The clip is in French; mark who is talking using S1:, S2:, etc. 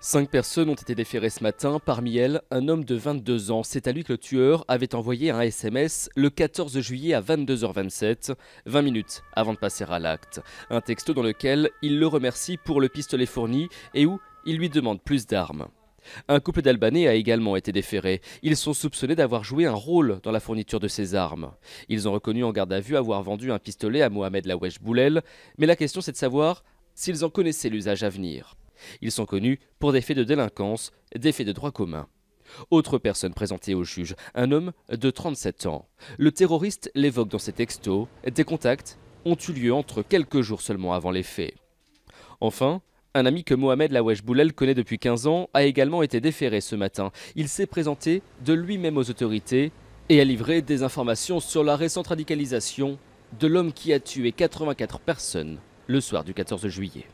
S1: Cinq personnes ont été déférées ce matin, parmi elles un homme de 22 ans. C'est à lui que le tueur avait envoyé un SMS le 14 juillet à 22h27, 20 minutes avant de passer à l'acte. Un texto dans lequel il le remercie pour le pistolet fourni et où il lui demande plus d'armes. Un couple d'Albanais a également été déféré. Ils sont soupçonnés d'avoir joué un rôle dans la fourniture de ces armes. Ils ont reconnu en garde à vue avoir vendu un pistolet à Mohamed Lawesh Boulel, mais la question c'est de savoir s'ils en connaissaient l'usage à venir. Ils sont connus pour des faits de délinquance, des faits de droit commun. Autre personne présentée au juge, un homme de 37 ans. Le terroriste l'évoque dans ses textos. Des contacts ont eu lieu entre quelques jours seulement avant les faits. Enfin, un ami que Mohamed Lawesh Boulel connaît depuis 15 ans a également été déféré ce matin. Il s'est présenté de lui-même aux autorités et a livré des informations sur la récente radicalisation de l'homme qui a tué 84 personnes le soir du 14 juillet.